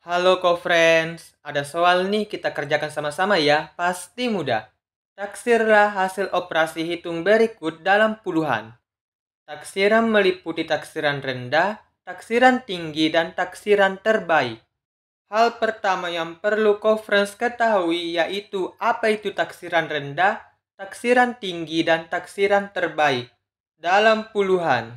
Halo co-friends, ada soal nih kita kerjakan sama-sama ya, pasti mudah. Taksirlah hasil operasi hitung berikut dalam puluhan. Taksiran meliputi taksiran rendah, taksiran tinggi, dan taksiran terbaik. Hal pertama yang perlu co-friends ketahui yaitu apa itu taksiran rendah, taksiran tinggi, dan taksiran terbaik dalam puluhan.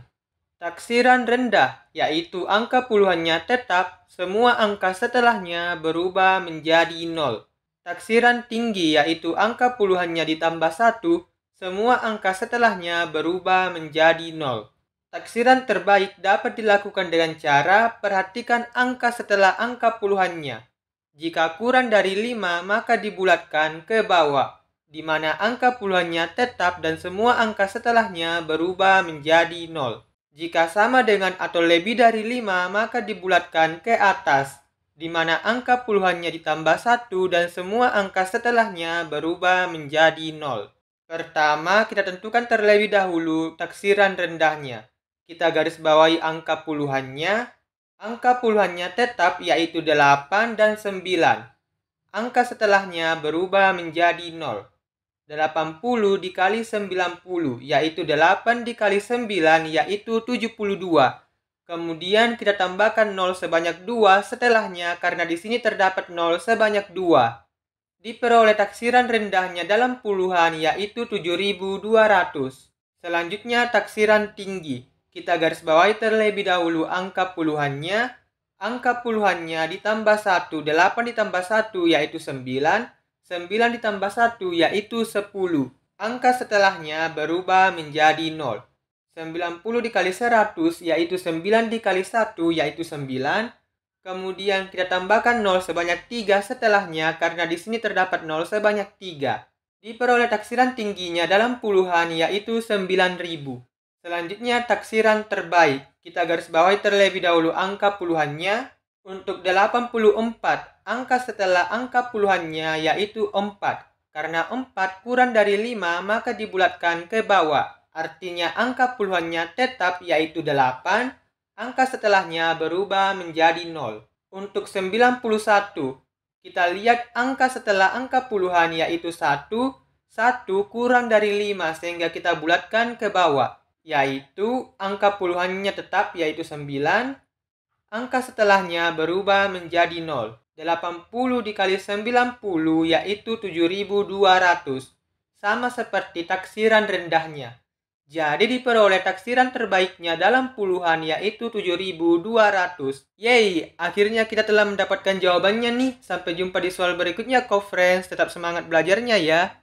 Taksiran rendah, yaitu angka puluhannya tetap, semua angka setelahnya berubah menjadi nol. Taksiran tinggi, yaitu angka puluhannya ditambah satu, semua angka setelahnya berubah menjadi nol. Taksiran terbaik dapat dilakukan dengan cara perhatikan angka setelah angka puluhannya. Jika kurang dari 5, maka dibulatkan ke bawah, di mana angka puluhannya tetap dan semua angka setelahnya berubah menjadi nol. Jika sama dengan atau lebih dari 5, maka dibulatkan ke atas, di mana angka puluhannya ditambah 1 dan semua angka setelahnya berubah menjadi 0. Pertama, kita tentukan terlebih dahulu taksiran rendahnya. Kita garis bawahi angka puluhannya. Angka puluhannya tetap yaitu 8 dan 9. Angka setelahnya berubah menjadi 0. 80 dikali 90 yaitu 8 dikali 9 yaitu 72. Kemudian kita tambahkan 0 sebanyak 2 setelahnya karena di sini terdapat 0 sebanyak 2. Diperoleh taksiran rendahnya dalam puluhan yaitu 7200. Selanjutnya taksiran tinggi. Kita garis bawahi terlebih dahulu angka puluhannya. Angka puluhannya ditambah 1, 8 ditambah 1 yaitu 9. 9 ditambah 1 yaitu 10. Angka setelahnya berubah menjadi 0. 90 dikali 100 yaitu 9 dikali 1 yaitu 9. Kemudian kita tambahkan 0 sebanyak 3 setelahnya karena di sini terdapat 0 sebanyak 3. Diperoleh taksiran tingginya dalam puluhan yaitu 9000. Selanjutnya taksiran terbaik. Kita garis bawahi terlebih dahulu angka puluhannya. Untuk 84, angka setelah angka puluhannya yaitu 4. Karena 4 kurang dari 5 maka dibulatkan ke bawah. Artinya angka puluhannya tetap yaitu 8, angka setelahnya berubah menjadi 0. Untuk 91, kita lihat angka setelah angka puluhan yaitu 1, 1 kurang dari 5 sehingga kita bulatkan ke bawah. Yaitu angka puluhannya tetap yaitu 9, angka setelahnya berubah menjadi 0. 80 dikali 90 yaitu 7200, sama seperti taksiran rendahnya. Jadi diperoleh taksiran terbaiknya dalam puluhan yaitu 7200. Yeay, akhirnya kita telah mendapatkan jawabannya nih. Sampai jumpa di soal berikutnya, co-friends. Tetap semangat belajarnya ya.